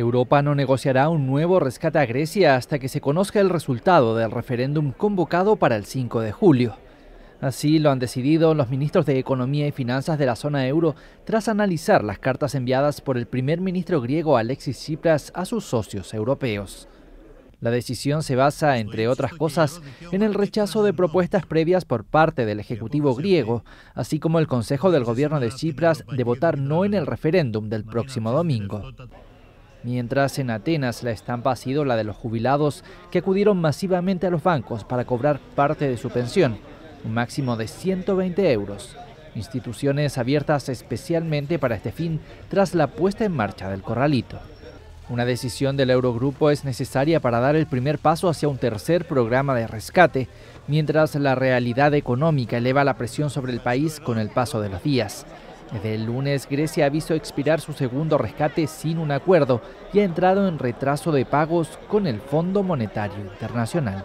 Europa no negociará un nuevo rescate a Grecia hasta que se conozca el resultado del referéndum convocado para el 5 de julio. Así lo han decidido los ministros de Economía y Finanzas de la zona euro tras analizar las cartas enviadas por el primer ministro griego Alexis Tsipras a sus socios europeos. La decisión se basa, entre otras cosas, en el rechazo de propuestas previas por parte del Ejecutivo griego, así como el Consejo del Gobierno de Tsipras de votar no en el referéndum del próximo domingo mientras en Atenas la estampa ha sido la de los jubilados que acudieron masivamente a los bancos para cobrar parte de su pensión, un máximo de 120 euros. Instituciones abiertas especialmente para este fin tras la puesta en marcha del corralito. Una decisión del Eurogrupo es necesaria para dar el primer paso hacia un tercer programa de rescate, mientras la realidad económica eleva la presión sobre el país con el paso de los días el lunes, Grecia ha visto expirar su segundo rescate sin un acuerdo y ha entrado en retraso de pagos con el Fondo Monetario Internacional.